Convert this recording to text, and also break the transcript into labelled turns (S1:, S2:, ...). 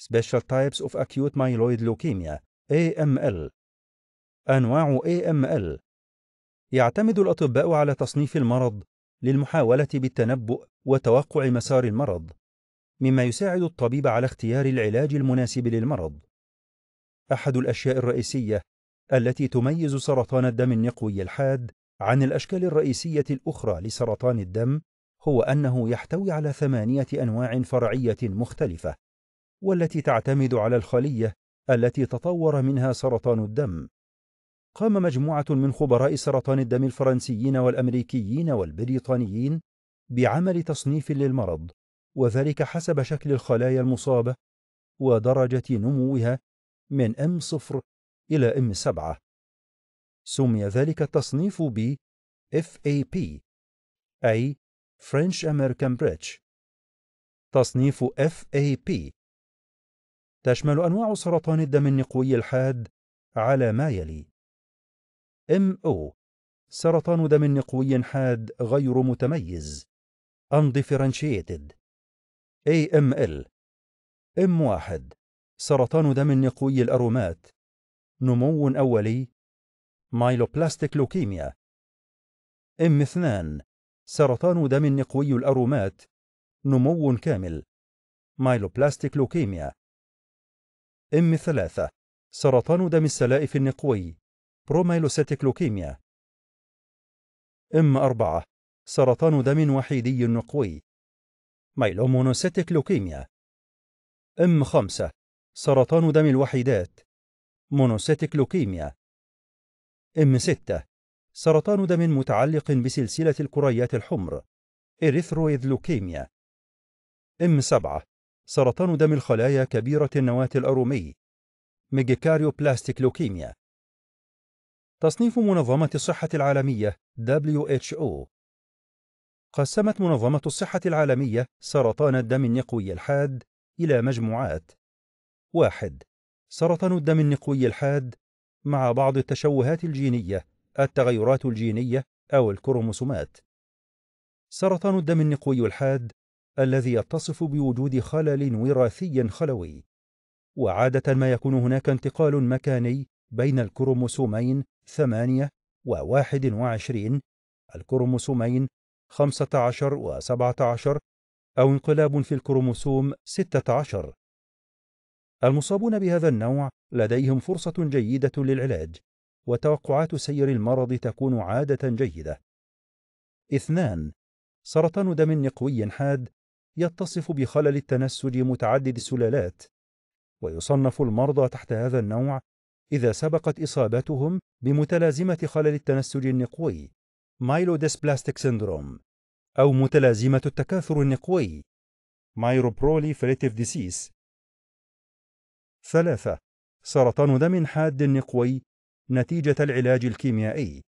S1: Special Types of Acute Myeloid Leukemia AML أنواع AML يعتمد الأطباء على تصنيف المرض للمحاولة بالتنبؤ وتوقع مسار المرض مما يساعد الطبيب على اختيار العلاج المناسب للمرض أحد الأشياء الرئيسية التي تميز سرطان الدم النقوي الحاد عن الأشكال الرئيسية الأخرى لسرطان الدم هو أنه يحتوي على ثمانية أنواع فرعية مختلفة والتي تعتمد على الخلية التي تطور منها سرطان الدم. قام مجموعة من خبراء سرطان الدم الفرنسيين والأمريكيين والبريطانيين بعمل تصنيف للمرض، وذلك حسب شكل الخلايا المصابة ودرجة نموها من ام 0 إلى ام 7 سمي ذلك التصنيف ب FAP أي French American Bridge تصنيف FAP تشمل أنواع سرطان الدم النقوي الحاد على ما يلي MO سرطان دم نقوي حاد غير متميز undifferentiated AML M1 سرطان دم نقوي الأرومات نمو أولي Myeloplastic Leukemia M2 سرطان دم نقوي الأرومات نمو كامل Myeloplastic Leukemia ام 3 سرطان دم السلائف النقوي بروميلوسيتيك لوكيميا ام 4 سرطان دم وحيدي نقوي مايلومونوسيتيك لوكيميا ام 5 سرطان دم الوحيدات مونوسيتيك لوكيميا ام 6 سرطان دم متعلق بسلسلة الكريات الحمر إريثرويد لوكيميا ام 7 سرطان دم الخلايا كبيرة النواة الأرومي ميجيكاريو بلاستيك لوكيميا تصنيف منظمة الصحة العالمية WHO قسمت منظمة الصحة العالمية سرطان الدم النقوي الحاد إلى مجموعات واحد سرطان الدم النقوي الحاد مع بعض التشوهات الجينية التغيرات الجينية أو الكروموسومات سرطان الدم النقوي الحاد الذي يتصف بوجود خلل وراثي خلوي وعادة ما يكون هناك انتقال مكاني بين الكروموسومين 8 و 21 الكروموسومين 15 و 17 أو انقلاب في الكروموسوم 16 المصابون بهذا النوع لديهم فرصة جيدة للعلاج وتوقعات سير المرض تكون عادة جيدة اثنان سرطان دم نقوي حاد يتصف بخلل التنسج متعدد السلالات ويصنف المرضى تحت هذا النوع إذا سبقت إصابتهم بمتلازمة خلل التنسج النقوي مايلوديسبلاستيك سيندروم أو متلازمة التكاثر النقوي مايروبرولي disease ديسيس ثلاثة سرطان دم حاد نقوي نتيجة العلاج الكيميائي